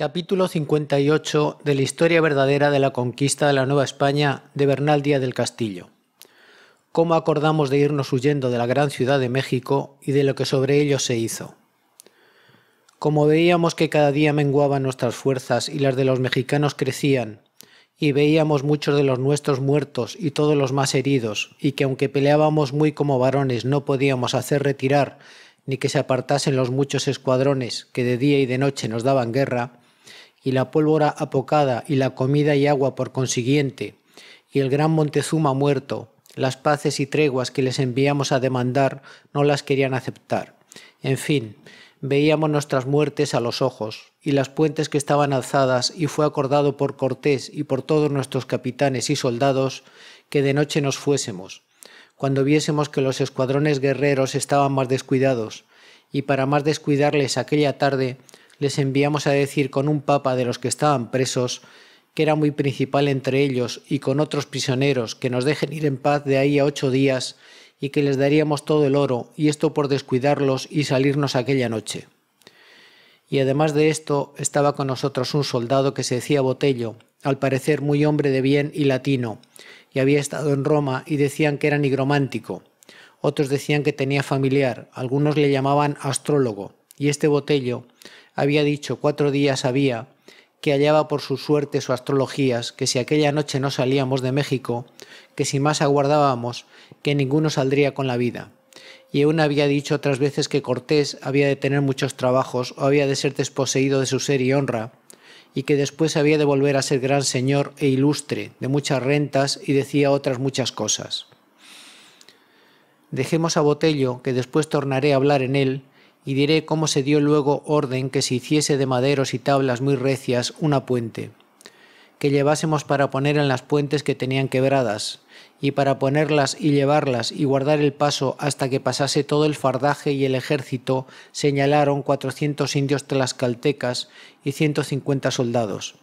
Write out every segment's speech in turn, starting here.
Capítulo 58 de la historia verdadera de la conquista de la Nueva España de Bernal Díaz del Castillo. Cómo acordamos de irnos huyendo de la gran ciudad de México y de lo que sobre ello se hizo. Como veíamos que cada día menguaban nuestras fuerzas y las de los mexicanos crecían, y veíamos muchos de los nuestros muertos y todos los más heridos, y que aunque peleábamos muy como varones no podíamos hacer retirar ni que se apartasen los muchos escuadrones que de día y de noche nos daban guerra, y la pólvora apocada, y la comida y agua por consiguiente, y el gran Montezuma muerto, las paces y treguas que les enviamos a demandar no las querían aceptar. En fin, veíamos nuestras muertes a los ojos, y las puentes que estaban alzadas, y fue acordado por Cortés y por todos nuestros capitanes y soldados que de noche nos fuésemos, cuando viésemos que los escuadrones guerreros estaban más descuidados, y para más descuidarles aquella tarde les enviamos a decir con un papa de los que estaban presos, que era muy principal entre ellos y con otros prisioneros, que nos dejen ir en paz de ahí a ocho días y que les daríamos todo el oro, y esto por descuidarlos y salirnos aquella noche. Y además de esto, estaba con nosotros un soldado que se decía Botello, al parecer muy hombre de bien y latino, y había estado en Roma y decían que era nigromántico. Otros decían que tenía familiar, algunos le llamaban astrólogo, y este Botello había dicho cuatro días había que hallaba por su suerte o astrologías, que si aquella noche no salíamos de México, que si más aguardábamos, que ninguno saldría con la vida. Y aún había dicho otras veces que Cortés había de tener muchos trabajos o había de ser desposeído de su ser y honra, y que después había de volver a ser gran señor e ilustre, de muchas rentas, y decía otras muchas cosas. Dejemos a Botello, que después tornaré a hablar en él, y diré cómo se dio luego orden que se hiciese de maderos y tablas muy recias una puente, que llevásemos para poner en las puentes que tenían quebradas, y para ponerlas y llevarlas y guardar el paso hasta que pasase todo el fardaje y el ejército, señalaron cuatrocientos indios tlaxcaltecas y ciento cincuenta soldados.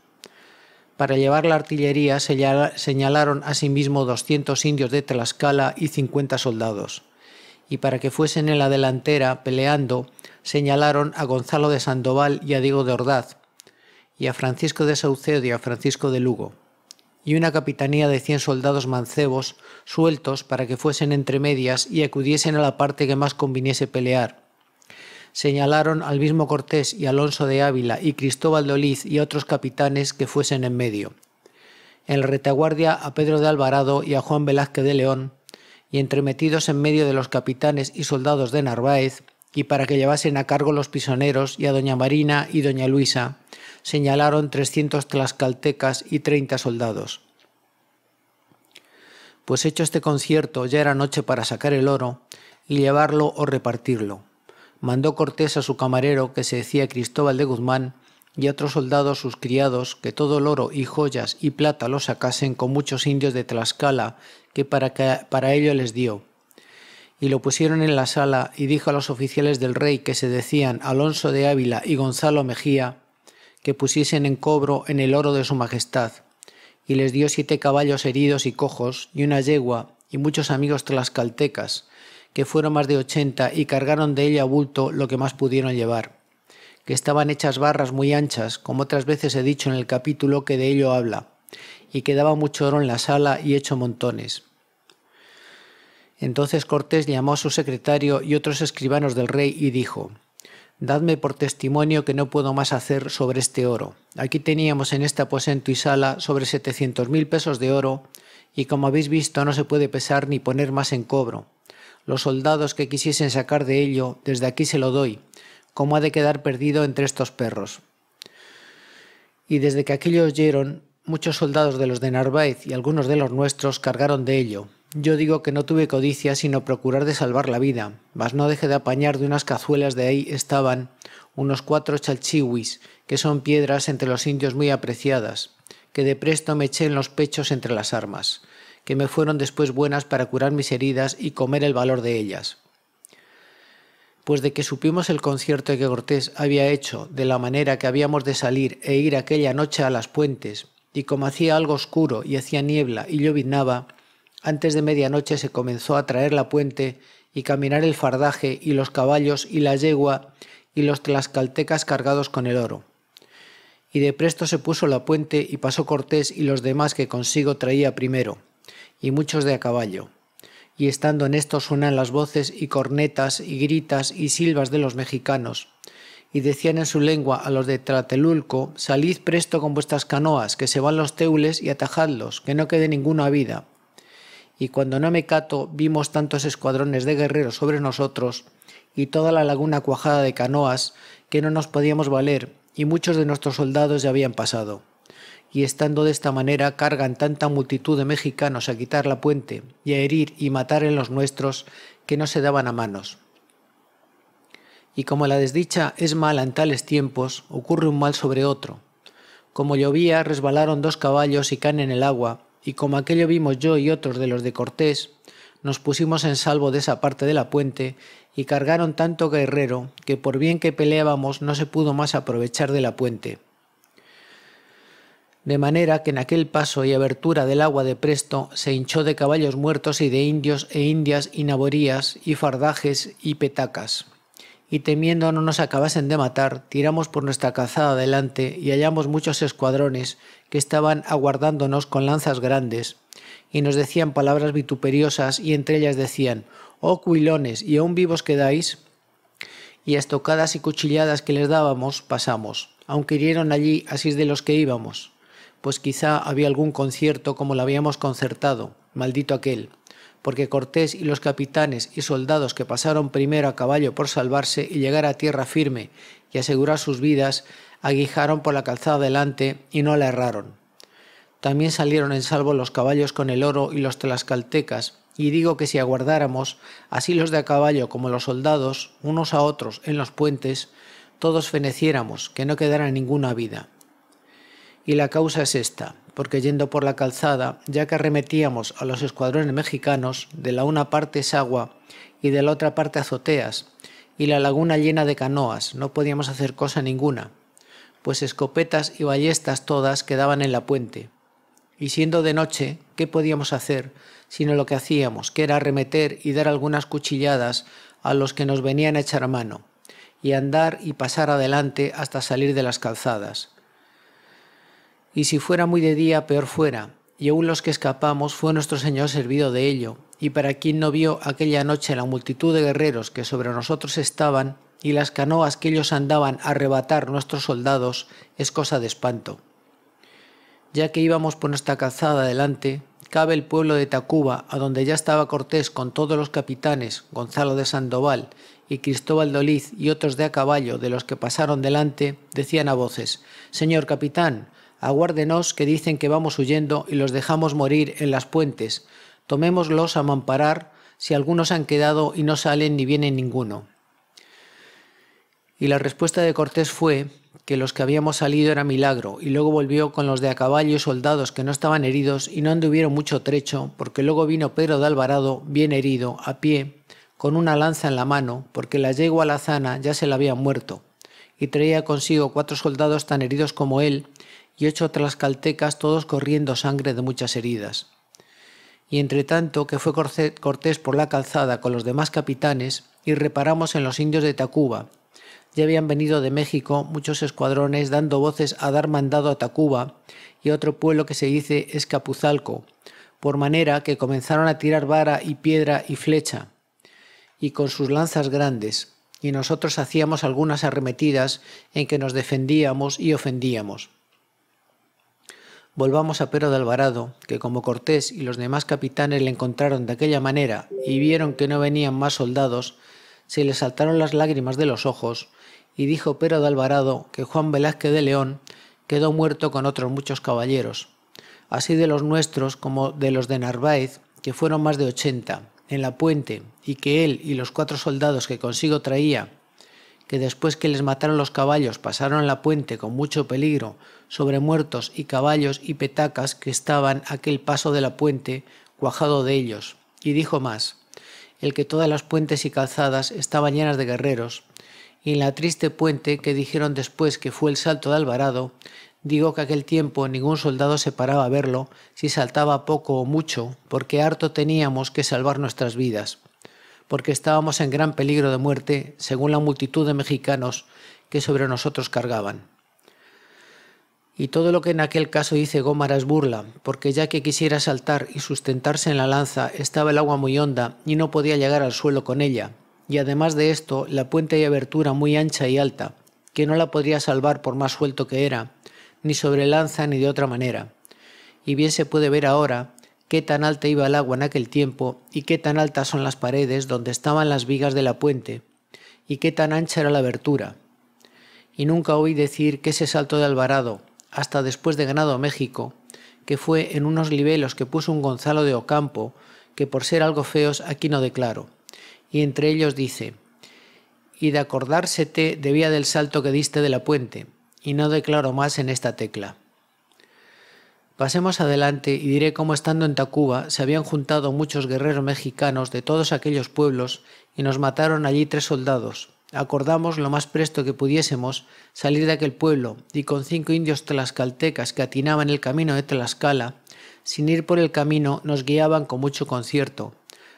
Para llevar la artillería señalaron asimismo doscientos indios de Tlaxcala y cincuenta soldados y para que fuesen en la delantera peleando, señalaron a Gonzalo de Sandoval y a Diego de Ordaz, y a Francisco de Saucedo y a Francisco de Lugo, y una capitanía de cien soldados mancebos sueltos para que fuesen entre medias y acudiesen a la parte que más conviniese pelear. Señalaron al mismo Cortés y Alonso de Ávila y Cristóbal de Oliz y otros capitanes que fuesen en medio. En la retaguardia a Pedro de Alvarado y a Juan Velázquez de León, y entremetidos en medio de los capitanes y soldados de Narváez, y para que llevasen a cargo los prisioneros y a doña Marina y doña Luisa, señalaron trescientos tlaxcaltecas y treinta soldados. Pues hecho este concierto ya era noche para sacar el oro y llevarlo o repartirlo. Mandó Cortés a su camarero, que se decía Cristóbal de Guzmán, y otros soldados sus criados que todo el oro y joyas y plata lo sacasen con muchos indios de Tlaxcala que para, que para ello les dio. Y lo pusieron en la sala y dijo a los oficiales del rey que se decían Alonso de Ávila y Gonzalo Mejía que pusiesen en cobro en el oro de su majestad. Y les dio siete caballos heridos y cojos y una yegua y muchos amigos tlaxcaltecas que fueron más de ochenta y cargaron de ella bulto lo que más pudieron llevar que estaban hechas barras muy anchas, como otras veces he dicho en el capítulo que de ello habla, y quedaba mucho oro en la sala y hecho montones. Entonces Cortés llamó a su secretario y otros escribanos del rey y dijo, Dadme por testimonio que no puedo más hacer sobre este oro. Aquí teníamos en este aposento y sala sobre setecientos mil pesos de oro, y como habéis visto no se puede pesar ni poner más en cobro. Los soldados que quisiesen sacar de ello, desde aquí se lo doy, cómo ha de quedar perdido entre estos perros. Y desde que aquello oyeron, muchos soldados de los de Narváez y algunos de los nuestros cargaron de ello. Yo digo que no tuve codicia sino procurar de salvar la vida, mas no dejé de apañar de unas cazuelas de ahí estaban unos cuatro chalchiwis, que son piedras entre los indios muy apreciadas, que de presto me eché en los pechos entre las armas, que me fueron después buenas para curar mis heridas y comer el valor de ellas pues de que supimos el concierto que Cortés había hecho, de la manera que habíamos de salir e ir aquella noche a las puentes, y como hacía algo oscuro y hacía niebla y lloviznaba, antes de media medianoche se comenzó a traer la puente y caminar el fardaje y los caballos y la yegua y los tlascaltecas cargados con el oro. Y de presto se puso la puente y pasó Cortés y los demás que consigo traía primero, y muchos de a caballo y estando en esto suenan las voces y cornetas y gritas y silbas de los mexicanos. Y decían en su lengua a los de Tlatelulco, salid presto con vuestras canoas, que se van los teules y atajadlos, que no quede ninguno a vida. Y cuando no me cato vimos tantos escuadrones de guerreros sobre nosotros, y toda la laguna cuajada de canoas, que no nos podíamos valer, y muchos de nuestros soldados ya habían pasado y estando de esta manera cargan tanta multitud de mexicanos a quitar la puente y a herir y matar en los nuestros que no se daban a manos. Y como la desdicha es mala en tales tiempos, ocurre un mal sobre otro. Como llovía, resbalaron dos caballos y can en el agua, y como aquello vimos yo y otros de los de Cortés, nos pusimos en salvo de esa parte de la puente, y cargaron tanto guerrero que por bien que peleábamos no se pudo más aprovechar de la puente de manera que en aquel paso y abertura del agua de presto se hinchó de caballos muertos y de indios e indias y naborías y fardajes y petacas. Y temiendo no nos acabasen de matar, tiramos por nuestra calzada adelante y hallamos muchos escuadrones que estaban aguardándonos con lanzas grandes, y nos decían palabras vituperiosas y entre ellas decían, Oh cuilones, ¿y aún vivos quedáis? Y a estocadas y cuchilladas que les dábamos pasamos, aunque hirieron allí así de los que íbamos pues quizá había algún concierto como lo habíamos concertado, maldito aquel, porque Cortés y los capitanes y soldados que pasaron primero a caballo por salvarse y llegar a tierra firme y asegurar sus vidas, aguijaron por la calzada delante y no la erraron. También salieron en salvo los caballos con el oro y los tlaxcaltecas, y digo que si aguardáramos, así los de a caballo como los soldados, unos a otros en los puentes, todos feneciéramos, que no quedara ninguna vida. Y la causa es esta, porque yendo por la calzada, ya que arremetíamos a los escuadrones mexicanos, de la una parte es agua y de la otra parte azoteas, y la laguna llena de canoas, no podíamos hacer cosa ninguna, pues escopetas y ballestas todas quedaban en la puente. Y siendo de noche, ¿qué podíamos hacer sino lo que hacíamos, que era arremeter y dar algunas cuchilladas a los que nos venían a echar mano, y andar y pasar adelante hasta salir de las calzadas? y si fuera muy de día, peor fuera. Y aun los que escapamos fue nuestro Señor servido de ello, y para quien no vio aquella noche la multitud de guerreros que sobre nosotros estaban, y las canoas que ellos andaban a arrebatar nuestros soldados, es cosa de espanto. Ya que íbamos por nuestra calzada adelante, cabe el pueblo de Tacuba, a donde ya estaba Cortés con todos los capitanes, Gonzalo de Sandoval y Cristóbal Doliz y otros de a caballo de los que pasaron delante, decían a voces, Señor capitán, Aguárdenos que dicen que vamos huyendo y los dejamos morir en las puentes. Tomémoslos a mamparar si algunos han quedado y no salen ni viene ninguno. Y la respuesta de Cortés fue que los que habíamos salido era milagro, y luego volvió con los de a caballo y soldados que no estaban heridos y no anduvieron mucho trecho, porque luego vino Pedro de Alvarado, bien herido, a pie, con una lanza en la mano, porque la yegua lazana ya se la había muerto, y traía consigo cuatro soldados tan heridos como él, y ocho tlaxcaltecas todos corriendo sangre de muchas heridas. Y entre tanto que fue Cortés por la calzada con los demás capitanes y reparamos en los indios de Tacuba. Ya habían venido de México muchos escuadrones dando voces a dar mandado a Tacuba y a otro pueblo que se dice Escapuzalco, por manera que comenzaron a tirar vara y piedra y flecha, y con sus lanzas grandes, y nosotros hacíamos algunas arremetidas en que nos defendíamos y ofendíamos. Volvamos a Pero de Alvarado, que como Cortés y los demás capitanes le encontraron de aquella manera y vieron que no venían más soldados, se le saltaron las lágrimas de los ojos, y dijo Pero de Alvarado que Juan Velázquez de León quedó muerto con otros muchos caballeros, así de los nuestros como de los de Narváez, que fueron más de ochenta, en la puente, y que él y los cuatro soldados que consigo traía, que después que les mataron los caballos pasaron la puente con mucho peligro, sobre muertos y caballos y petacas que estaban aquel paso de la puente, cuajado de ellos, y dijo más, el que todas las puentes y calzadas estaban llenas de guerreros, y en la triste puente que dijeron después que fue el salto de Alvarado, digo que aquel tiempo ningún soldado se paraba a verlo si saltaba poco o mucho, porque harto teníamos que salvar nuestras vidas, porque estábamos en gran peligro de muerte según la multitud de mexicanos que sobre nosotros cargaban. Y todo lo que en aquel caso dice Gómara burla, porque ya que quisiera saltar y sustentarse en la lanza, estaba el agua muy honda y no podía llegar al suelo con ella, y además de esto, la puente y abertura muy ancha y alta, que no la podría salvar por más suelto que era, ni sobre lanza ni de otra manera. Y bien se puede ver ahora qué tan alta iba el agua en aquel tiempo y qué tan altas son las paredes donde estaban las vigas de la puente, y qué tan ancha era la abertura. Y nunca oí decir que ese salto de Alvarado, hasta después de ganado a México, que fue en unos libelos que puso un Gonzalo de Ocampo, que por ser algo feos aquí no declaro. Y entre ellos dice, y de acordársete debía del salto que diste de la puente, y no declaro más en esta tecla. Pasemos adelante y diré cómo estando en Tacuba se habían juntado muchos guerreros mexicanos de todos aquellos pueblos y nos mataron allí tres soldados, acordamos lo más presto que pudiésemos salir de aquel pueblo y con cinco indios tlaxcaltecas que atinaban el camino de Tlaxcala, sin ir por el camino nos guiaban con mucho concierto,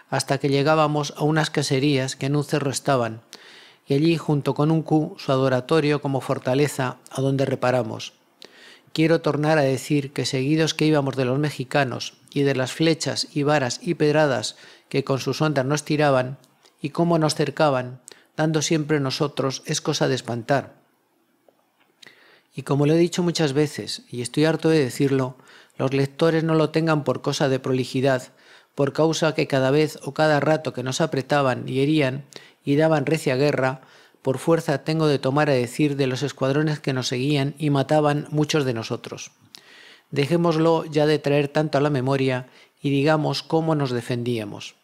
hasta que llegábamos a unas caserías que en un cerro estaban, y allí junto con un cu su adoratorio como fortaleza a donde reparamos. Quiero tornar a decir que seguidos que íbamos de los mexicanos y de las flechas y varas y pedradas que con sus ondas nos tiraban y cómo nos cercaban, dando siempre nosotros es cosa de espantar. Y como lo he dicho muchas veces, y estoy harto de decirlo, los lectores no lo tengan por cosa de prolijidad, por causa que cada vez o cada rato que nos apretaban y herían y daban recia guerra, por fuerza tengo de tomar a decir de los escuadrones que nos seguían y mataban muchos de nosotros. Dejémoslo ya de traer tanto a la memoria y digamos cómo nos defendíamos.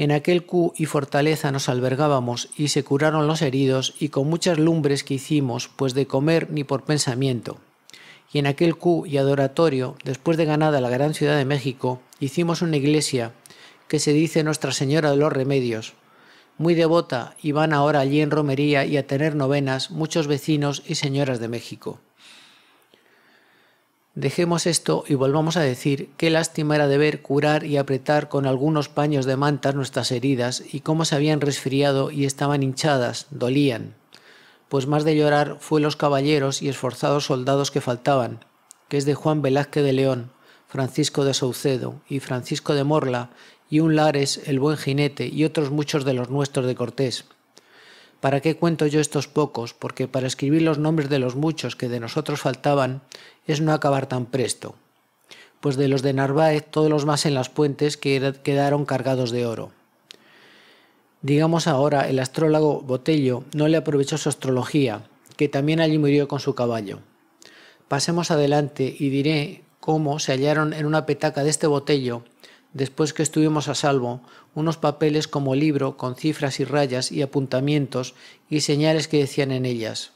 En aquel cu y fortaleza nos albergábamos y se curaron los heridos y con muchas lumbres que hicimos, pues de comer ni por pensamiento. Y en aquel cu y adoratorio, después de ganada la gran ciudad de México, hicimos una iglesia que se dice Nuestra Señora de los Remedios. Muy devota y van ahora allí en romería y a tener novenas muchos vecinos y señoras de México. Dejemos esto y volvamos a decir qué lástima era de ver curar y apretar con algunos paños de mantas nuestras heridas y cómo se habían resfriado y estaban hinchadas, dolían. Pues más de llorar fue los caballeros y esforzados soldados que faltaban, que es de Juan Velázquez de León, Francisco de Saucedo y Francisco de Morla, y un Lares, el buen jinete, y otros muchos de los nuestros de Cortés ¿Para qué cuento yo estos pocos? Porque para escribir los nombres de los muchos que de nosotros faltaban es no acabar tan presto. Pues de los de Narváez, todos los más en las puentes quedaron cargados de oro. Digamos ahora, el astrólogo Botello no le aprovechó su astrología, que también allí murió con su caballo. Pasemos adelante y diré cómo se hallaron en una petaca de este Botello después que estuvimos a salvo, unos papeles como libro con cifras y rayas y apuntamientos y señales que decían en ellas.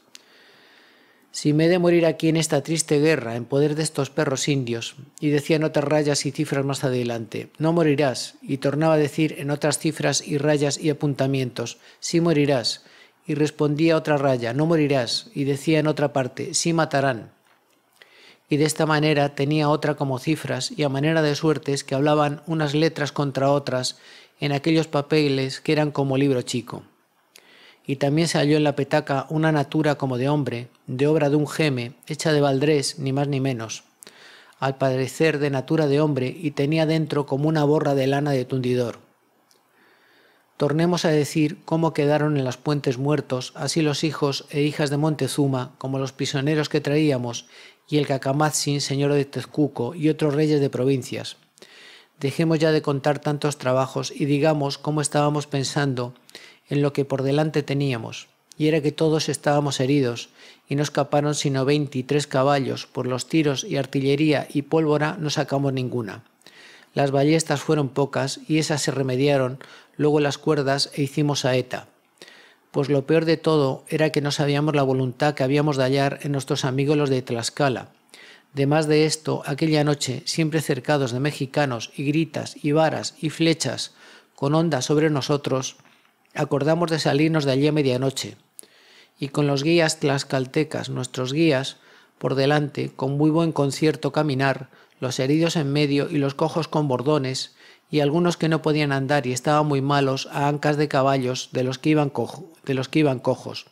Si me he de morir aquí en esta triste guerra, en poder de estos perros indios, y decían otras rayas y cifras más adelante, no morirás, y tornaba a decir en otras cifras y rayas y apuntamientos, sí morirás, y respondía otra raya, no morirás, y decía en otra parte, sí matarán y de esta manera tenía otra como cifras y a manera de suertes que hablaban unas letras contra otras en aquellos papeles que eran como libro chico. Y también se halló en la petaca una natura como de hombre, de obra de un geme, hecha de valdrés, ni más ni menos, al parecer de natura de hombre y tenía dentro como una borra de lana de tundidor. Tornemos a decir cómo quedaron en las puentes muertos, así los hijos e hijas de Montezuma, como los prisioneros que traíamos, y el Cacamatzin, señor de Tezcuco, y otros reyes de provincias. Dejemos ya de contar tantos trabajos y digamos cómo estábamos pensando en lo que por delante teníamos, y era que todos estábamos heridos, y no escaparon sino veintitrés caballos, por los tiros y artillería y pólvora no sacamos ninguna. Las ballestas fueron pocas, y esas se remediaron luego las cuerdas e hicimos saeta. Pues lo peor de todo era que no sabíamos la voluntad que habíamos de hallar en nuestros amigos los de Tlaxcala. Además de esto, aquella noche, siempre cercados de mexicanos y gritas y varas y flechas con ondas sobre nosotros, acordamos de salirnos de allí a medianoche. Y con los guías tlaxcaltecas, nuestros guías, por delante, con muy buen concierto caminar, los heridos en medio y los cojos con bordones, y algunos que no podían andar y estaban muy malos a ancas de caballos de los que iban, de los que iban cojos,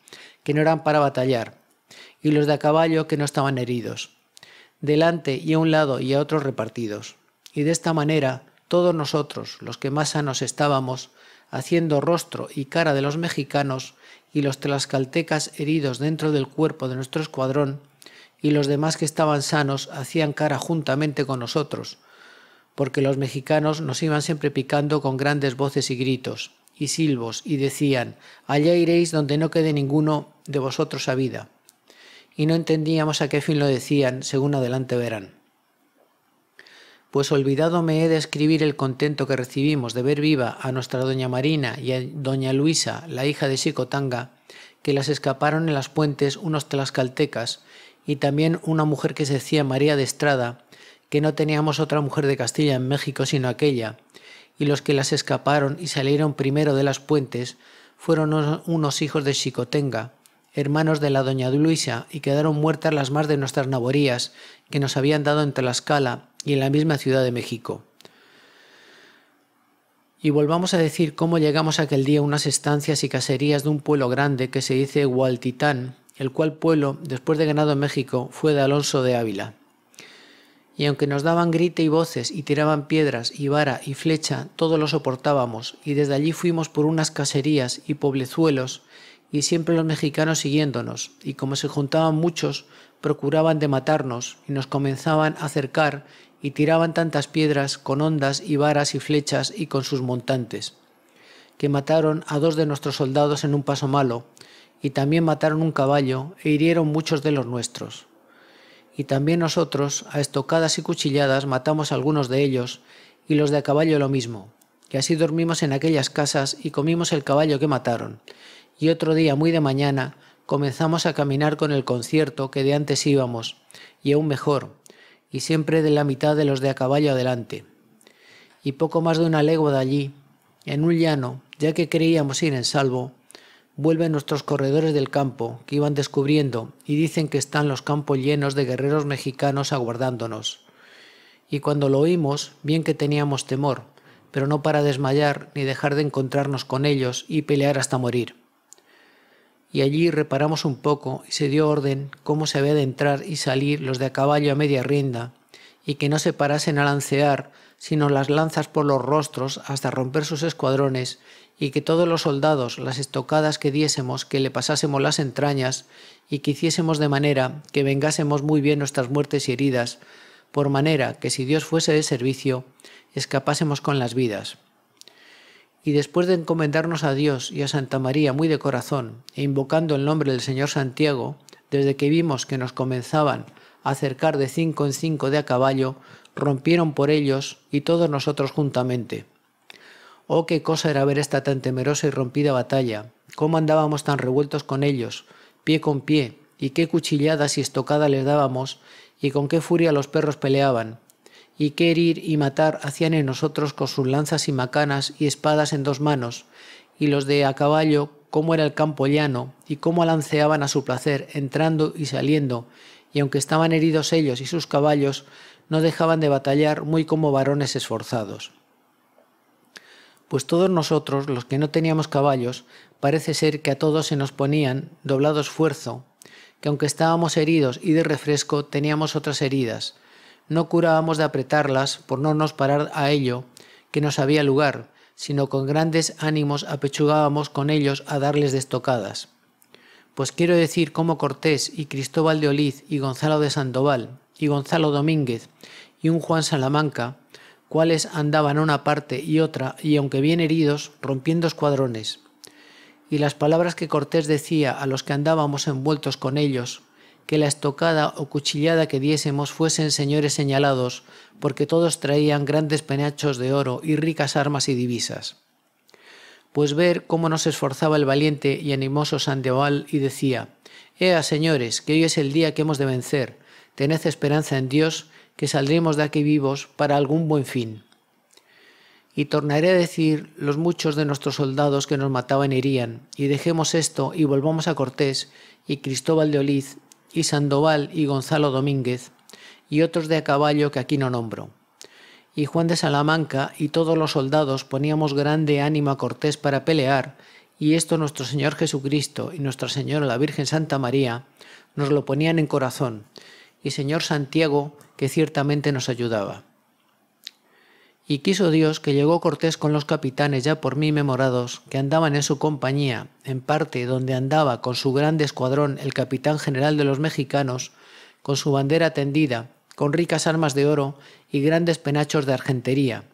que no eran para batallar, y los de a caballo que no estaban heridos, delante y a un lado y a otros repartidos. Y de esta manera, todos nosotros, los que más sanos estábamos, haciendo rostro y cara de los mexicanos, y los tlaxcaltecas heridos dentro del cuerpo de nuestro escuadrón, y los demás que estaban sanos hacían cara juntamente con nosotros, porque los mexicanos nos iban siempre picando con grandes voces y gritos y silbos, y decían, allá iréis donde no quede ninguno de vosotros a vida. Y no entendíamos a qué fin lo decían, según adelante verán. Pues olvidado me he de escribir el contento que recibimos de ver viva a nuestra doña Marina y a doña Luisa, la hija de Xicotanga, que las escaparon en las puentes unos tlaxcaltecas, y también una mujer que se decía María de Estrada, que no teníamos otra mujer de Castilla en México sino aquella, y los que las escaparon y salieron primero de las puentes fueron unos hijos de Xicotenga, hermanos de la doña Luisa, y quedaron muertas las más de nuestras naborías que nos habían dado en Tlaxcala y en la misma Ciudad de México. Y volvamos a decir cómo llegamos aquel día a unas estancias y caserías de un pueblo grande que se dice Hualtitán, el cual pueblo, después de ganado en México, fue de Alonso de Ávila. Y aunque nos daban grite y voces y tiraban piedras y vara y flecha, todo lo soportábamos, y desde allí fuimos por unas caserías y poblezuelos, y siempre los mexicanos siguiéndonos, y como se juntaban muchos, procuraban de matarnos, y nos comenzaban a acercar y tiraban tantas piedras con ondas y varas y flechas y con sus montantes, que mataron a dos de nuestros soldados en un paso malo, y también mataron un caballo, e hirieron muchos de los nuestros y también nosotros, a estocadas y cuchilladas, matamos algunos de ellos, y los de a caballo lo mismo, que así dormimos en aquellas casas y comimos el caballo que mataron, y otro día muy de mañana comenzamos a caminar con el concierto que de antes íbamos, y aún mejor, y siempre de la mitad de los de a caballo adelante. Y poco más de una legua de allí, en un llano, ya que creíamos ir en salvo, Vuelven nuestros corredores del campo, que iban descubriendo, y dicen que están los campos llenos de guerreros mexicanos aguardándonos. Y cuando lo oímos, bien que teníamos temor, pero no para desmayar ni dejar de encontrarnos con ellos y pelear hasta morir. Y allí reparamos un poco y se dio orden cómo se había de entrar y salir los de a caballo a media rienda, y que no se parasen a lancear, sino las lanzas por los rostros hasta romper sus escuadrones y que todos los soldados las estocadas que diésemos, que le pasásemos las entrañas, y que hiciésemos de manera que vengásemos muy bien nuestras muertes y heridas, por manera que si Dios fuese de servicio, escapásemos con las vidas. Y después de encomendarnos a Dios y a Santa María muy de corazón, e invocando el nombre del Señor Santiago, desde que vimos que nos comenzaban a acercar de cinco en cinco de a caballo, rompieron por ellos y todos nosotros juntamente Oh, qué cosa era ver esta tan temerosa y rompida batalla. Cómo andábamos tan revueltos con ellos, pie con pie, y qué cuchilladas y estocadas les dábamos, y con qué furia los perros peleaban, y qué herir y matar hacían en nosotros con sus lanzas y macanas y espadas en dos manos, y los de a caballo cómo era el campo llano, y cómo alanceaban a su placer, entrando y saliendo, y aunque estaban heridos ellos y sus caballos, no dejaban de batallar muy como varones esforzados pues todos nosotros, los que no teníamos caballos, parece ser que a todos se nos ponían doblado esfuerzo, que aunque estábamos heridos y de refresco, teníamos otras heridas. No curábamos de apretarlas por no nos parar a ello, que nos había lugar, sino con grandes ánimos apechugábamos con ellos a darles destocadas. Pues quiero decir cómo Cortés y Cristóbal de Oliz y Gonzalo de Sandoval y Gonzalo Domínguez y un Juan Salamanca cuales andaban una parte y otra, y aunque bien heridos, rompiendo escuadrones. Y las palabras que Cortés decía a los que andábamos envueltos con ellos, que la estocada o cuchillada que diésemos fuesen señores señalados, porque todos traían grandes penachos de oro y ricas armas y divisas. Pues ver cómo nos esforzaba el valiente y animoso Sandoval y decía, Ea, señores, que hoy es el día que hemos de vencer, tened esperanza en Dios que saldremos de aquí vivos para algún buen fin. Y tornaré a decir los muchos de nuestros soldados que nos mataban e irían, y dejemos esto y volvamos a Cortés y Cristóbal de Oliz y Sandoval y Gonzalo Domínguez y otros de a caballo que aquí no nombro. Y Juan de Salamanca y todos los soldados poníamos grande ánimo a Cortés para pelear, y esto nuestro Señor Jesucristo y Nuestra Señora la Virgen Santa María nos lo ponían en corazón, y Señor Santiago, que ciertamente nos ayudaba. Y quiso Dios que llegó Cortés con los capitanes ya por mí memorados, que andaban en su compañía, en parte donde andaba con su grande escuadrón el capitán general de los mexicanos, con su bandera tendida, con ricas armas de oro y grandes penachos de argentería.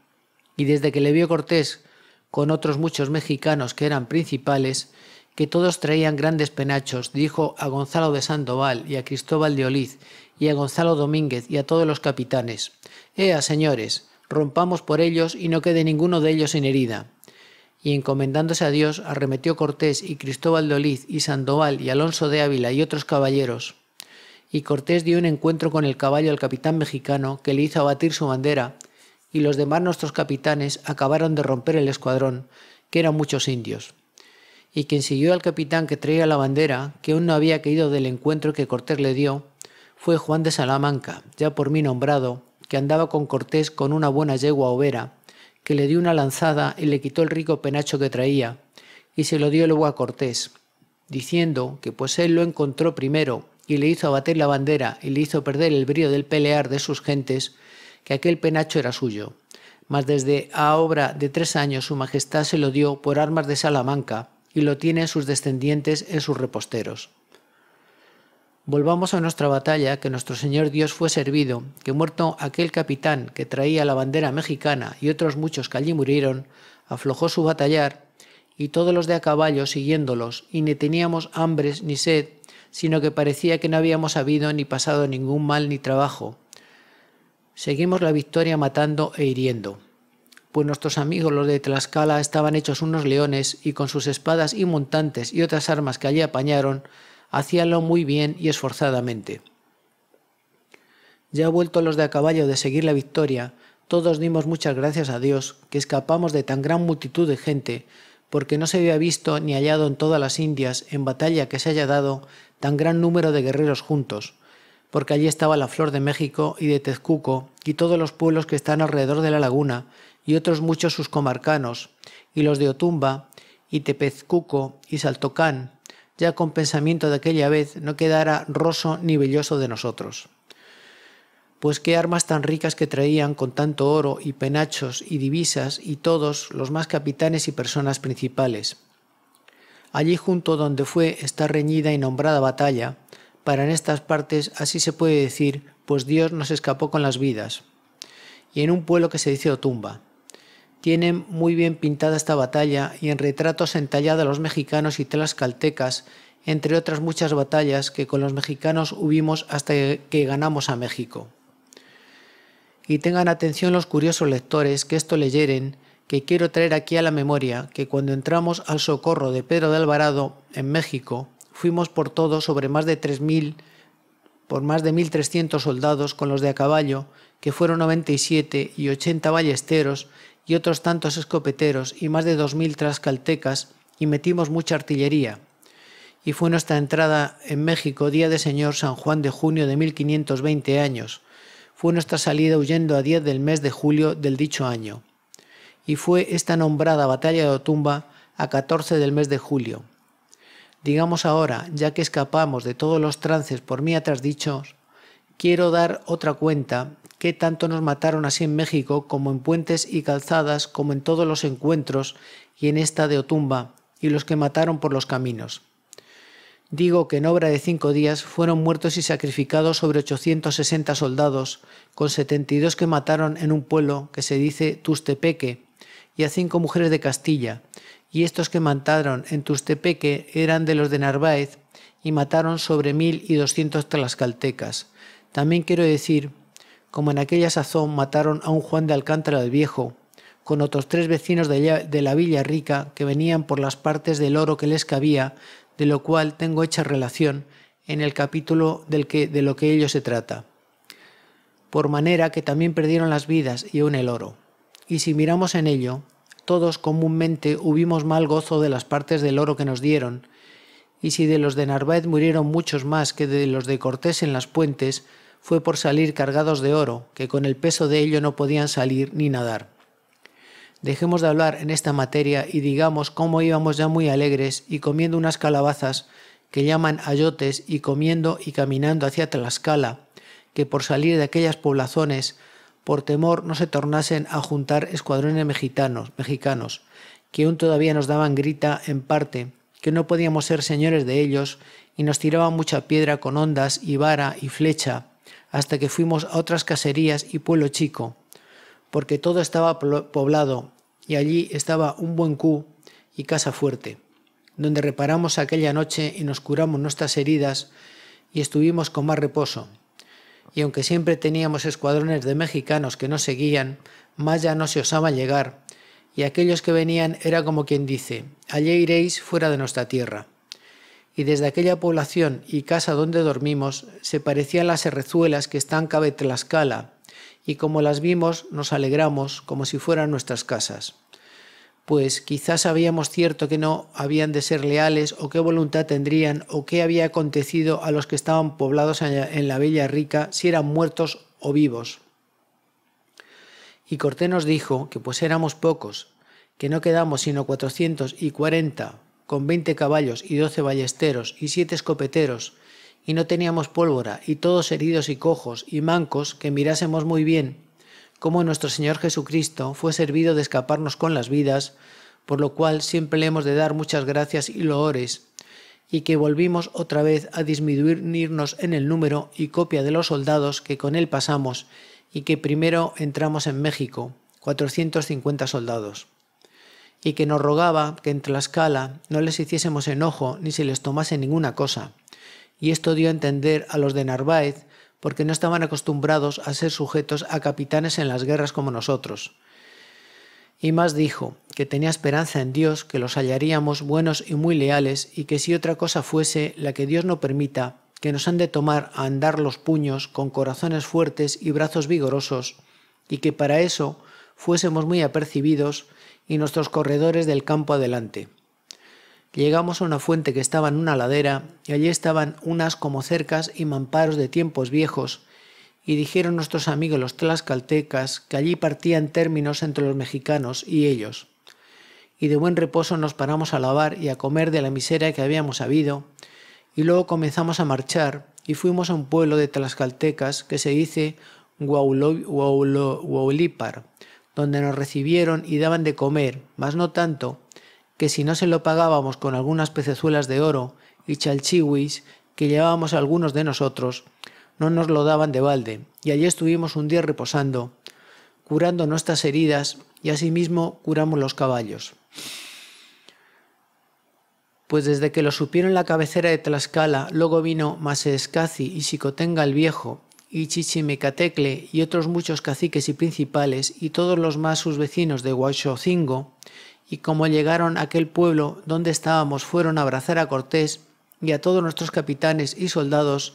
Y desde que le vio Cortés con otros muchos mexicanos que eran principales, que todos traían grandes penachos, dijo a Gonzalo de Sandoval y a Cristóbal de Oliz y a Gonzalo Domínguez y a todos los capitanes. Ea, señores, rompamos por ellos y no quede ninguno de ellos sin herida. Y encomendándose a Dios, arremetió Cortés y Cristóbal de Oliz y Sandoval y Alonso de Ávila y otros caballeros. Y Cortés dio un encuentro con el caballo al capitán mexicano, que le hizo abatir su bandera, y los demás nuestros capitanes acabaron de romper el escuadrón, que eran muchos indios y quien siguió al capitán que traía la bandera, que aún no había caído del encuentro que Cortés le dio, fue Juan de Salamanca, ya por mí nombrado, que andaba con Cortés con una buena yegua overa, que le dio una lanzada y le quitó el rico penacho que traía, y se lo dio luego a Cortés, diciendo que pues él lo encontró primero y le hizo abater la bandera y le hizo perder el brío del pelear de sus gentes, que aquel penacho era suyo. Mas desde a obra de tres años su majestad se lo dio por armas de Salamanca, y lo tienen sus descendientes en sus reposteros. Volvamos a nuestra batalla, que nuestro Señor Dios fue servido, que muerto aquel capitán que traía la bandera mexicana y otros muchos que allí murieron, aflojó su batallar, y todos los de a caballo siguiéndolos, y ni teníamos hambres ni sed, sino que parecía que no habíamos habido ni pasado ningún mal ni trabajo. Seguimos la victoria matando e hiriendo pues nuestros amigos los de Tlaxcala estaban hechos unos leones y con sus espadas y montantes y otras armas que allí apañaron, hacíanlo muy bien y esforzadamente. Ya vuelto los de a caballo de seguir la victoria, todos dimos muchas gracias a Dios que escapamos de tan gran multitud de gente, porque no se había visto ni hallado en todas las Indias en batalla que se haya dado tan gran número de guerreros juntos, porque allí estaba la Flor de México y de Tezcuco y todos los pueblos que están alrededor de la laguna, y otros muchos sus comarcanos, y los de Otumba, y Tepezcuco y Saltocán, ya con pensamiento de aquella vez no quedara roso ni velloso de nosotros. Pues qué armas tan ricas que traían con tanto oro y penachos y divisas y todos los más capitanes y personas principales. Allí junto donde fue esta reñida y nombrada batalla, para en estas partes así se puede decir, pues Dios nos escapó con las vidas, y en un pueblo que se dice Otumba tienen muy bien pintada esta batalla y en retratos entallada a los mexicanos y tlaxcaltecas, entre otras muchas batallas que con los mexicanos hubimos hasta que ganamos a México. Y tengan atención los curiosos lectores que esto leyeren, que quiero traer aquí a la memoria que cuando entramos al socorro de Pedro de Alvarado en México, fuimos por todo sobre más de 3.000, por más de 1.300 soldados con los de a caballo, que fueron 97 y 80 ballesteros, y otros tantos escopeteros y más de dos mil trascaltecas y metimos mucha artillería. Y fue nuestra entrada en México día de Señor San Juan de junio de 1520 años. Fue nuestra salida huyendo a 10 del mes de julio del dicho año. Y fue esta nombrada batalla de Otumba a 14 del mes de julio. Digamos ahora, ya que escapamos de todos los trances por mí atrás dichos, quiero dar otra cuenta que tanto nos mataron así en México como en puentes y calzadas, como en todos los encuentros y en esta de Otumba, y los que mataron por los caminos. Digo que en obra de cinco días fueron muertos y sacrificados sobre 860 soldados, con 72 que mataron en un pueblo que se dice Tustepeque, y a cinco mujeres de Castilla, y estos que mataron en Tustepeque eran de los de Narváez, y mataron sobre mil y doscientos tlaxcaltecas. También quiero decir como en aquella sazón mataron a un Juan de Alcántara el Viejo, con otros tres vecinos de la Villa Rica que venían por las partes del oro que les cabía, de lo cual tengo hecha relación en el capítulo del que, de lo que ello se trata. Por manera que también perdieron las vidas y aun el oro. Y si miramos en ello, todos comúnmente hubimos mal gozo de las partes del oro que nos dieron, y si de los de Narváez murieron muchos más que de los de Cortés en las puentes, fue por salir cargados de oro, que con el peso de ello no podían salir ni nadar. Dejemos de hablar en esta materia y digamos cómo íbamos ya muy alegres y comiendo unas calabazas que llaman ayotes y comiendo y caminando hacia Tlaxcala, que por salir de aquellas poblaciones, por temor no se tornasen a juntar escuadrones mexicanos, mexicanos, que aún todavía nos daban grita en parte, que no podíamos ser señores de ellos, y nos tiraban mucha piedra con ondas y vara y flecha, hasta que fuimos a otras caserías y pueblo chico, porque todo estaba poblado y allí estaba un buen cu y casa fuerte, donde reparamos aquella noche y nos curamos nuestras heridas y estuvimos con más reposo. Y aunque siempre teníamos escuadrones de mexicanos que nos seguían, más ya no se osaba llegar, y aquellos que venían era como quien dice, allí iréis fuera de nuestra tierra y desde aquella población y casa donde dormimos se parecían las herrezuelas que están cabe Tlaxcala, y como las vimos nos alegramos como si fueran nuestras casas. Pues quizás sabíamos cierto que no habían de ser leales o qué voluntad tendrían o qué había acontecido a los que estaban poblados en la Villa Rica si eran muertos o vivos. Y Cortés nos dijo que pues éramos pocos, que no quedamos sino cuatrocientos y cuarenta con veinte caballos y doce ballesteros y siete escopeteros, y no teníamos pólvora, y todos heridos y cojos y mancos, que mirásemos muy bien cómo nuestro Señor Jesucristo fue servido de escaparnos con las vidas, por lo cual siempre le hemos de dar muchas gracias y loores, y que volvimos otra vez a disminuirnos en el número y copia de los soldados que con él pasamos, y que primero entramos en México, cuatrocientos cincuenta soldados y que nos rogaba que en Tlaxcala no les hiciésemos enojo ni se les tomase ninguna cosa. Y esto dio a entender a los de Narváez, porque no estaban acostumbrados a ser sujetos a capitanes en las guerras como nosotros. Y más dijo, que tenía esperanza en Dios, que los hallaríamos buenos y muy leales, y que si otra cosa fuese la que Dios no permita, que nos han de tomar a andar los puños con corazones fuertes y brazos vigorosos, y que para eso fuésemos muy apercibidos, y nuestros corredores del campo adelante. Llegamos a una fuente que estaba en una ladera y allí estaban unas como cercas y mamparos de tiempos viejos y dijeron nuestros amigos los tlaxcaltecas que allí partían términos entre los mexicanos y ellos. Y de buen reposo nos paramos a lavar y a comer de la miseria que habíamos habido y luego comenzamos a marchar y fuimos a un pueblo de tlaxcaltecas que se dice Guaulipar, donde nos recibieron y daban de comer, mas no tanto, que si no se lo pagábamos con algunas pecezuelas de oro y chalchiwis que llevábamos algunos de nosotros, no nos lo daban de balde, y allí estuvimos un día reposando, curando nuestras heridas, y asimismo curamos los caballos. Pues desde que lo supieron la cabecera de Tlaxcala, luego vino Maseescaci y Xicotenga el Viejo, y Chichimecatecle y otros muchos caciques y principales y todos los más sus vecinos de Huachocingo, y como llegaron a aquel pueblo donde estábamos fueron a abrazar a Cortés y a todos nuestros capitanes y soldados,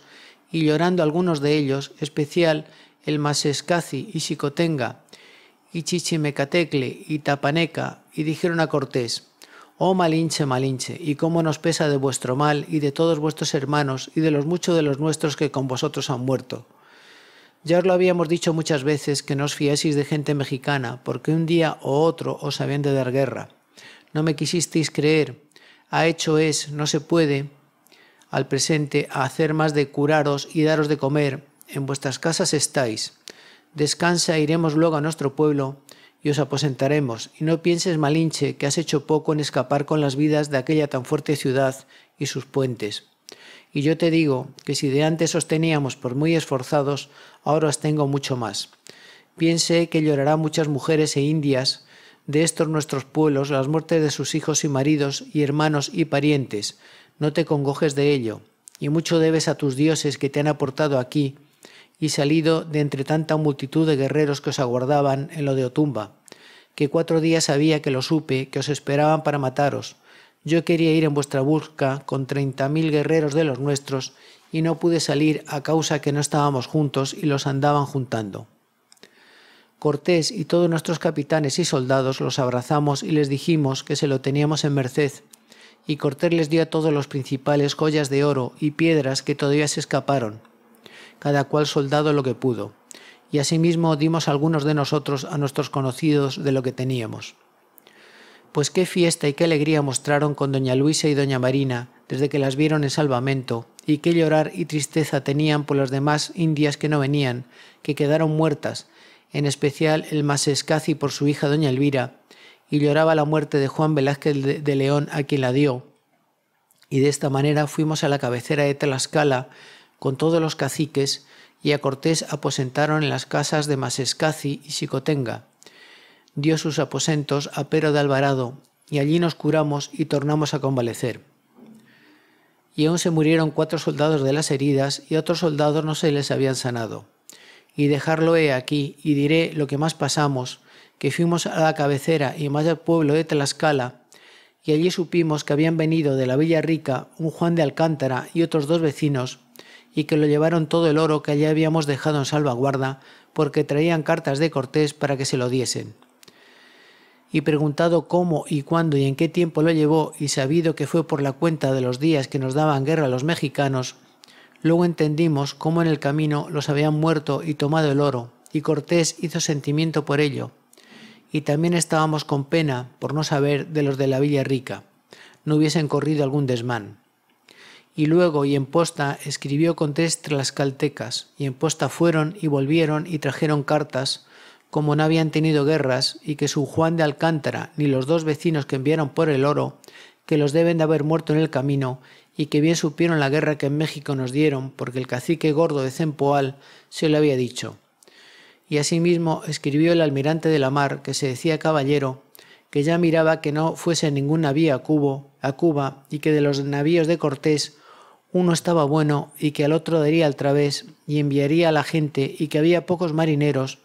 y llorando algunos de ellos, especial el Masescaci y Xicotenga, y Chichimecatecle y Tapaneca, y dijeron a Cortés, Oh Malinche, Malinche, y cómo nos pesa de vuestro mal y de todos vuestros hermanos y de los muchos de los nuestros que con vosotros han muerto. Ya os lo habíamos dicho muchas veces que no os de gente mexicana, porque un día o otro os habían de dar guerra. No me quisisteis creer. Ha hecho es, no se puede, al presente, hacer más de curaros y daros de comer. En vuestras casas estáis. Descansa, iremos luego a nuestro pueblo y os aposentaremos. Y no pienses, Malinche, que has hecho poco en escapar con las vidas de aquella tan fuerte ciudad y sus puentes. Y yo te digo que si de antes os teníamos por muy esforzados, ahora os tengo mucho más. Piense que llorarán muchas mujeres e indias de estos nuestros pueblos las muertes de sus hijos y maridos y hermanos y parientes. No te congojes de ello. Y mucho debes a tus dioses que te han aportado aquí y salido de entre tanta multitud de guerreros que os aguardaban en lo de Otumba, que cuatro días había que lo supe, que os esperaban para mataros, yo quería ir en vuestra busca con treinta mil guerreros de los nuestros y no pude salir a causa que no estábamos juntos y los andaban juntando. Cortés y todos nuestros capitanes y soldados los abrazamos y les dijimos que se lo teníamos en merced, y Cortés les dio a todos los principales joyas de oro y piedras que todavía se escaparon, cada cual soldado lo que pudo, y asimismo dimos algunos de nosotros a nuestros conocidos de lo que teníamos pues qué fiesta y qué alegría mostraron con doña Luisa y doña Marina desde que las vieron en Salvamento, y qué llorar y tristeza tenían por las demás indias que no venían, que quedaron muertas, en especial el Masescaci por su hija doña Elvira, y lloraba la muerte de Juan Velázquez de León a quien la dio. Y de esta manera fuimos a la cabecera de Tlaxcala con todos los caciques y a Cortés aposentaron en las casas de Masescaci y Xicotenga dio sus aposentos a Pero de Alvarado, y allí nos curamos y tornamos a convalecer. Y aún se murieron cuatro soldados de las heridas y otros soldados no se les habían sanado. Y dejarlo he aquí y diré lo que más pasamos, que fuimos a la cabecera y más al pueblo de Tlaxcala, y allí supimos que habían venido de la Villa Rica un Juan de Alcántara y otros dos vecinos, y que lo llevaron todo el oro que allí habíamos dejado en salvaguarda, porque traían cartas de Cortés para que se lo diesen y preguntado cómo y cuándo y en qué tiempo lo llevó y sabido que fue por la cuenta de los días que nos daban guerra los mexicanos, luego entendimos cómo en el camino los habían muerto y tomado el oro, y Cortés hizo sentimiento por ello. Y también estábamos con pena por no saber de los de la Villa Rica, no hubiesen corrido algún desmán. Y luego y en posta escribió Cortés tlascaltecas, y en posta fueron y volvieron y trajeron cartas, como no habían tenido guerras, y que su Juan de Alcántara ni los dos vecinos que enviaron por el oro, que los deben de haber muerto en el camino, y que bien supieron la guerra que en México nos dieron, porque el cacique gordo de Cempoal se lo había dicho. Y asimismo escribió el almirante de la mar, que se decía caballero, que ya miraba que no fuese ningún navío a, Cubo, a Cuba, y que de los navíos de Cortés uno estaba bueno y que al otro daría al través y enviaría a la gente y que había pocos marineros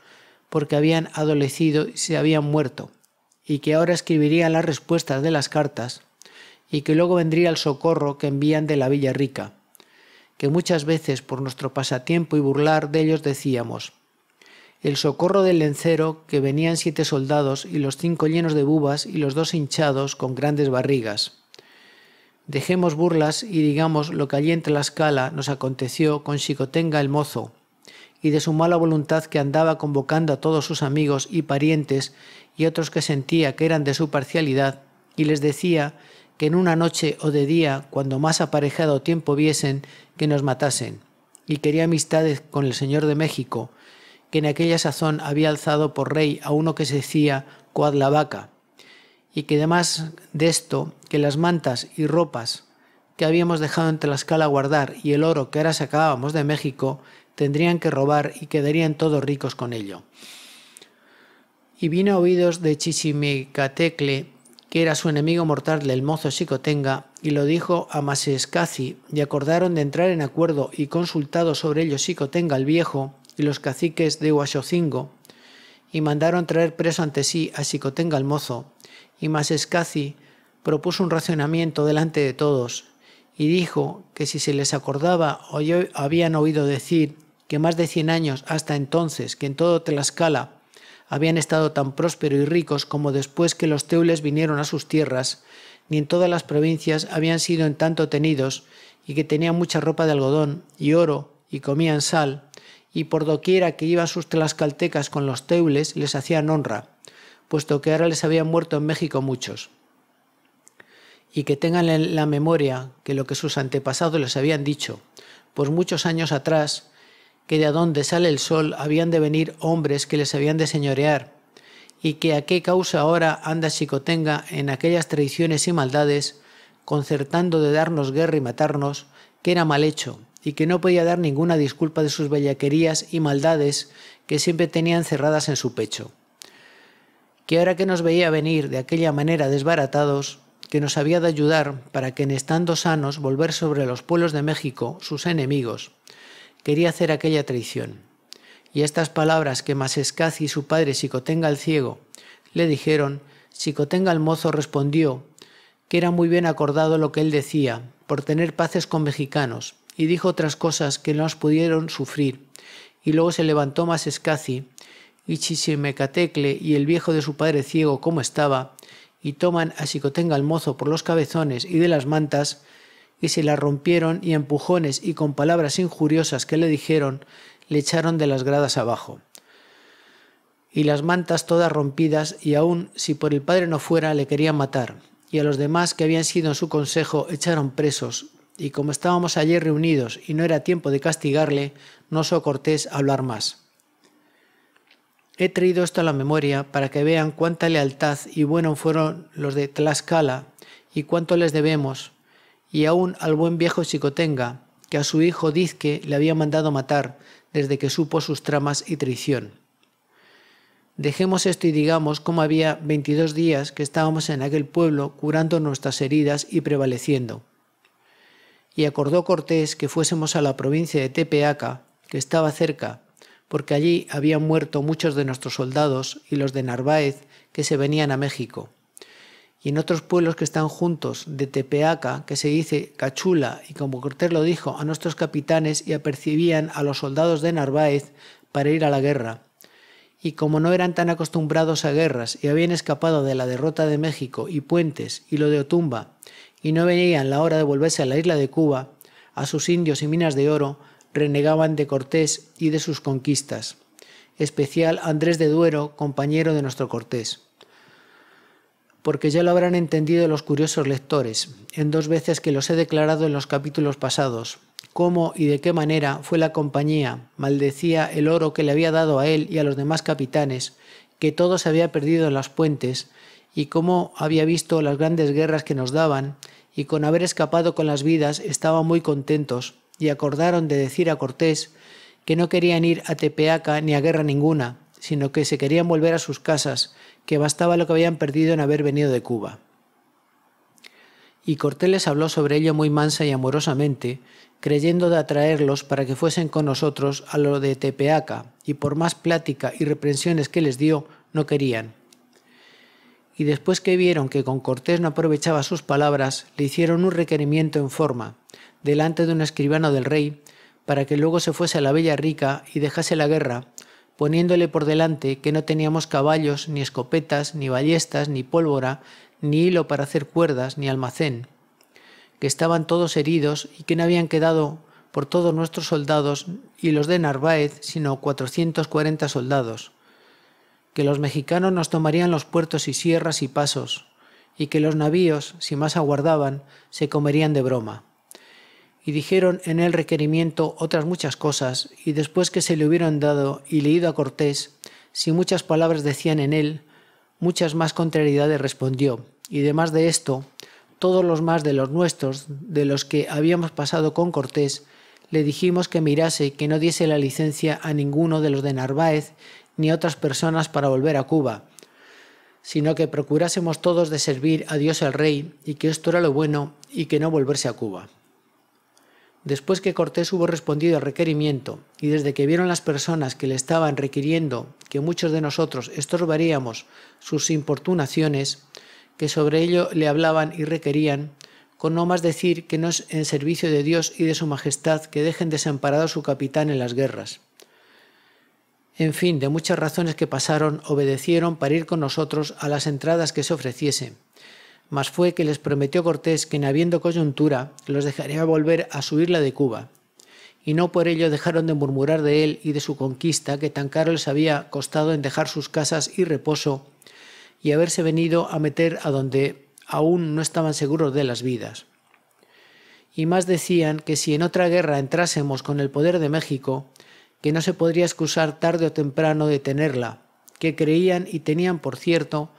porque habían adolecido y se habían muerto, y que ahora escribirían las respuestas de las cartas, y que luego vendría el socorro que envían de la Villa Rica, que muchas veces por nuestro pasatiempo y burlar de ellos decíamos, el socorro del lencero que venían siete soldados y los cinco llenos de bubas y los dos hinchados con grandes barrigas. Dejemos burlas y digamos lo que allí entre la escala nos aconteció con Xicotenga el mozo, y de su mala voluntad que andaba convocando a todos sus amigos y parientes y otros que sentía que eran de su parcialidad, y les decía que en una noche o de día, cuando más aparejado tiempo viesen, que nos matasen. Y quería amistades con el señor de México, que en aquella sazón había alzado por rey a uno que se decía Coadlavaca, y que además de esto, que las mantas y ropas que habíamos dejado en Tlaxcala guardar y el oro que ahora sacábamos de México, tendrían que robar y quedarían todos ricos con ello. Y vino a oídos de Chichimecatecle, que era su enemigo mortal el mozo Xicotenga, y lo dijo a Masescaci, y acordaron de entrar en acuerdo y consultado sobre ello Xicotenga el viejo y los caciques de Huachocingo, y mandaron traer preso ante sí a Xicotenga el mozo, y Masescaci propuso un racionamiento delante de todos, y dijo que si se les acordaba o habían oído decir que más de cien años hasta entonces, que en todo Tlaxcala habían estado tan prósperos y ricos como después que los teules vinieron a sus tierras, ni en todas las provincias habían sido en tanto tenidos, y que tenían mucha ropa de algodón y oro, y comían sal, y por doquiera que iban sus tlaxcaltecas con los teules les hacían honra, puesto que ahora les habían muerto en México muchos. Y que tengan en la memoria que lo que sus antepasados les habían dicho, pues muchos años atrás, que de adonde sale el sol habían de venir hombres que les habían de señorear, y que a qué causa ahora anda Xicotenga en aquellas traiciones y maldades, concertando de darnos guerra y matarnos, que era mal hecho, y que no podía dar ninguna disculpa de sus bellaquerías y maldades que siempre tenían cerradas en su pecho. Que ahora que nos veía venir de aquella manera desbaratados, que nos había de ayudar para que en estando sanos volver sobre los pueblos de México sus enemigos, quería hacer aquella traición. Y estas palabras que Masescaci y su padre Sicotenga el ciego le dijeron, Sicotenga el mozo respondió que era muy bien acordado lo que él decía, por tener paces con mexicanos, y dijo otras cosas que no nos pudieron sufrir. Y luego se levantó Masescaci y Chichimecatecle y el viejo de su padre ciego como estaba, y toman a Sicotenga el mozo por los cabezones y de las mantas, y se la rompieron y empujones y con palabras injuriosas que le dijeron, le echaron de las gradas abajo. Y las mantas todas rompidas y aun si por el padre no fuera le querían matar. Y a los demás que habían sido en su consejo echaron presos. Y como estábamos allí reunidos y no era tiempo de castigarle, no so Cortés hablar más. He traído esto a la memoria para que vean cuánta lealtad y bueno fueron los de Tlaxcala y cuánto les debemos y aún al buen viejo Chicotenga, que a su hijo Dizque le había mandado matar desde que supo sus tramas y traición. Dejemos esto y digamos cómo había 22 días que estábamos en aquel pueblo curando nuestras heridas y prevaleciendo. Y acordó Cortés que fuésemos a la provincia de Tepeaca, que estaba cerca, porque allí habían muerto muchos de nuestros soldados y los de Narváez que se venían a México y en otros pueblos que están juntos de Tepeaca, que se dice Cachula, y como Cortés lo dijo, a nuestros capitanes y apercibían a los soldados de Narváez para ir a la guerra. Y como no eran tan acostumbrados a guerras y habían escapado de la derrota de México y Puentes y lo de Otumba, y no venían la hora de volverse a la isla de Cuba, a sus indios y minas de oro, renegaban de Cortés y de sus conquistas. Especial Andrés de Duero, compañero de nuestro Cortés porque ya lo habrán entendido los curiosos lectores, en dos veces que los he declarado en los capítulos pasados, cómo y de qué manera fue la compañía, maldecía el oro que le había dado a él y a los demás capitanes, que todo se había perdido en las puentes, y cómo había visto las grandes guerras que nos daban, y con haber escapado con las vidas estaban muy contentos, y acordaron de decir a Cortés que no querían ir a Tepeaca ni a guerra ninguna, sino que se querían volver a sus casas, que bastaba lo que habían perdido en haber venido de Cuba. Y Cortés les habló sobre ello muy mansa y amorosamente, creyendo de atraerlos para que fuesen con nosotros a lo de Tepeaca, y por más plática y reprensiones que les dio, no querían. Y después que vieron que con Cortés no aprovechaba sus palabras, le hicieron un requerimiento en forma, delante de un escribano del rey, para que luego se fuese a la Bella Rica y dejase la guerra, poniéndole por delante que no teníamos caballos, ni escopetas, ni ballestas, ni pólvora, ni hilo para hacer cuerdas, ni almacén, que estaban todos heridos y que no habían quedado por todos nuestros soldados y los de Narváez, sino 440 soldados, que los mexicanos nos tomarían los puertos y sierras y pasos, y que los navíos, si más aguardaban, se comerían de broma y dijeron en el requerimiento otras muchas cosas, y después que se le hubieron dado y leído a Cortés, si muchas palabras decían en él, muchas más contrariedades respondió, y demás de esto, todos los más de los nuestros, de los que habíamos pasado con Cortés, le dijimos que mirase que no diese la licencia a ninguno de los de Narváez ni a otras personas para volver a Cuba, sino que procurásemos todos de servir a Dios el Rey y que esto era lo bueno y que no volverse a Cuba. Después que Cortés hubo respondido al requerimiento y desde que vieron las personas que le estaban requiriendo que muchos de nosotros estorbaríamos sus importunaciones, que sobre ello le hablaban y requerían, con no más decir que no es en servicio de Dios y de su majestad que dejen desamparado a su capitán en las guerras. En fin, de muchas razones que pasaron, obedecieron para ir con nosotros a las entradas que se ofreciesen mas fue que les prometió Cortés que en habiendo coyuntura los dejaría volver a su isla de Cuba. Y no por ello dejaron de murmurar de él y de su conquista, que tan caro les había costado en dejar sus casas y reposo, y haberse venido a meter a donde aún no estaban seguros de las vidas. Y más decían que si en otra guerra entrásemos con el poder de México, que no se podría excusar tarde o temprano de tenerla, que creían y tenían por cierto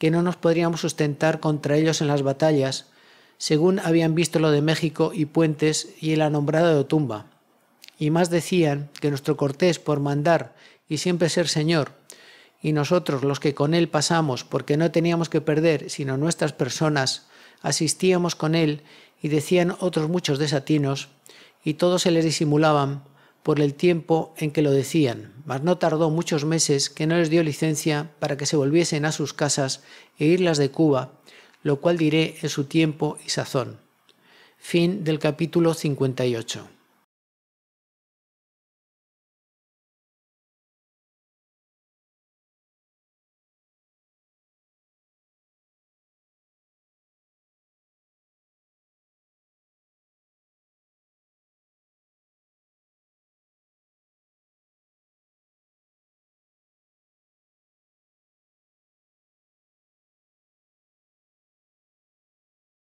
que no nos podríamos sustentar contra ellos en las batallas, según habían visto lo de México y Puentes y el anombrado de Otumba. Y más decían que nuestro Cortés, por mandar y siempre ser señor, y nosotros los que con él pasamos, porque no teníamos que perder sino nuestras personas, asistíamos con él y decían otros muchos desatinos, y todos se les disimulaban, por el tiempo en que lo decían, mas no tardó muchos meses que no les dio licencia para que se volviesen a sus casas e irlas de Cuba, lo cual diré en su tiempo y sazón. Fin del capítulo 58.